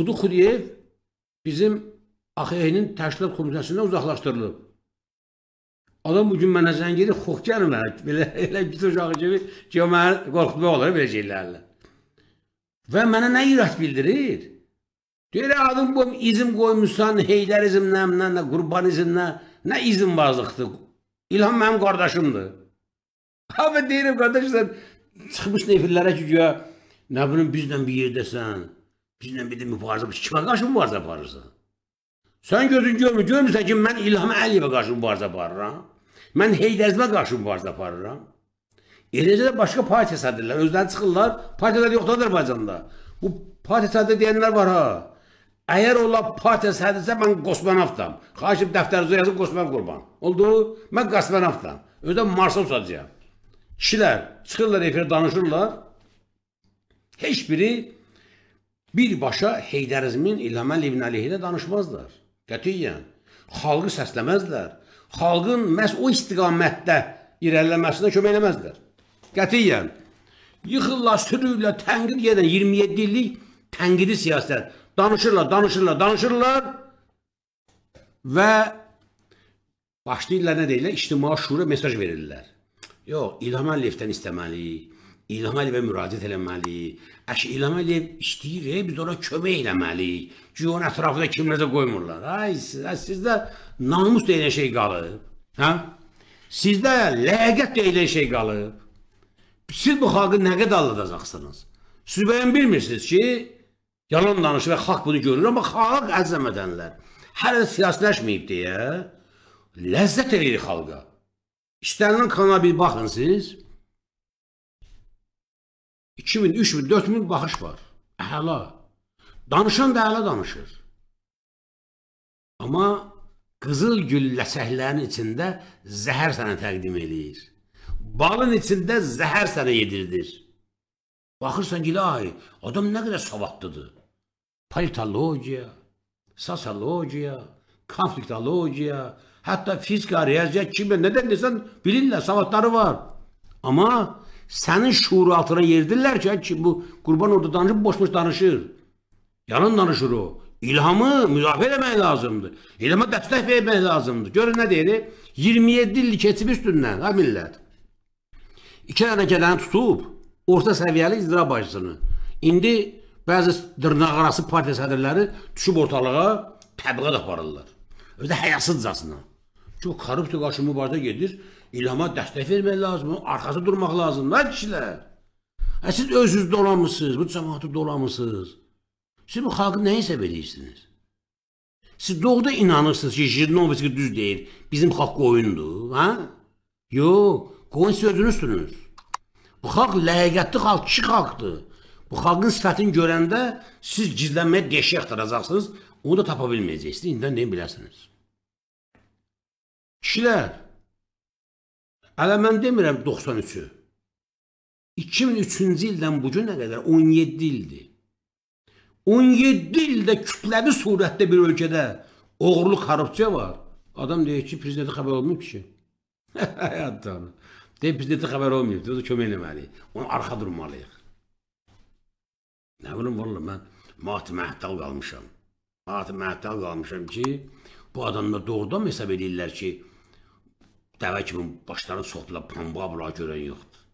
Qudu Xudiyev bizim AXE-nin təşkilat komitəsindən uzaqlaşdırılıb. Adam bugün mənə zəng edir, xox gəlin mənə, belə elə git ocağı kimi, ki mənə qorxutmaq olar, belə şeylərlə. Və mənə nə irad bildirir? Deyir, adım bu izm qoymuşsan, heylərizmlə, nə, nə, qurbanizmlə, nə izm vazlıqdır. İlham mənim qardaşımdır. Abi deyirəm, qardaş sən çıxmış nefirlərə ki, güya, nə bilim, bizlə bir yerdəsən. Bizlə bir də mübarizə, kimə qarşı mübarizə aparırsan? Sən gözün görmür, görmürsən ki, mən İlham Əliyevə qarşı mübarizə aparıram. Mən Heydərzimə qarşı mübarizə aparıram. Eləcə də başqa partiya sədrlər, özləri çıxırlar, partiyalar yoxdur Azərbaycanda. Bu partiya sədri deyənlər var ha. Əgər ola partiya sədrisə, mən qosmonavtam. Xahişim dəftərinizə yazın qosmonavt qurban. Oldu, mən qosmonavtam. Özdə Marsal tutacağam. Kişilər çıxırlar efirə danışırlar. Heç biri birbaşa Heydər Əzmin İlham Əliyevin əleyhinə danışmazlar. Qətiyyən. Xalqı səsləməzlər. Xalqın məhz o istiqamətdə irəliləməsinə kömək eləməzlər. Qətiyyən. Yıxırlar, sürürlər, tənqid edən 27 illik tənqidi siyasət. Danışırlar, danışırlar, danışırlar və başlayırlar nə deyirlər? İctimai şura mesaj verirlər. Yox, İlham Əliyevdən istəməliyik. İlham Əliyevə müraciət eləməliyik. Əşi İlham Əliyev işləyir, e, biz ona kömək eləməliyik. Çünki onun ətrafında kimlərsə qoymurlar. Ay, siz, sizdə namus deyilən şey qalıb. Hə? Sizdə ləyaqət deyilən şey qalıb. Siz bu xalqı nə qədər aldadacaqsınız? Siz bəyən bilmirsiniz ki, yalan danışır və xalq bunu görür, amma xalq əzəm edənlər hələ siyasiləşməyib deyə ləzzət eləyir xalqa. İşlənilən kanala bir baxın siz. 2000, 3000, 4000 baxış var. Əla. Danışan da əla danışır. Amma qızıl gül ləsəklərin içində zəhər sənə təqdim eləyir. Balın içində zəhər sənə yedirdir. Baxırsan ki, ay, adam nə qədər savadlıdır. Politologiya, sosiologiya, konfliktologiya, hətta fizika, riyaziyyat, kimya, nə dənisən bilirlər, savadları var. Amma sənin şuuru altına yerdirlər ki, ki bu qurban orada danışıb boş-boş danışır. Yalan danışır o. İlhamı müdafiə etmək lazımdır. İlhama dəstək vermək lazımdır. Görün nə deyir? 27 il keçib üstündən, ha millət. İki dənə gələni tutub, orta səviyyəli icra başçısını. İndi bəzi dırnaqarası partiya sədrləri düşüb ortalığa təbliğat aparırlar. Özü həyasızcasına. Çox korrupsiya qarşı mübarizə gedir. İlhama dəstək vermək lazımdır, arxası durmaq lazımdır. Ay kişilər, hə, siz özünüz dolanmısınız, bu cəmaatı dolanmısınız. Siz bu xalqı nəyə hesab edirsiniz? Siz doğruda inanırsınız ki, Jirnovski düz deyir, bizim xalq qoyundur, hə? Yox, qoyun siz özünüzsünüz. Bu xalq ləyəqətli xalq, kişi xalqdır. Bu xalqın sifətini görəndə siz gizlənməyə deşik axtaracaqsınız, onu da tapa bilməyəcəksiniz, indidən deyin biləsiniz. Kişilər, hələ mən demirəm 93-ü. 2003-cü ildən bu günə qədər 17 ildir. 17 ildə kütləvi surətdə bir ölkədə oğurluq harapçıya var. Adam deyir ki, prezidentə xəbər olmayıb ki. Adam. Deyir, prezidentə xəbər olmayıb. Deyir, kömək eləməliyik. Onu arxa durmalıyıq. Nə bilim, valla mən mat məhdəl qalmışam. Mat məhdəl qalmışam ki, bu adamlar doğrudan hesab edirlər ki, Dəvə kimi başları soxdular, pambığa bura görən yoxdur.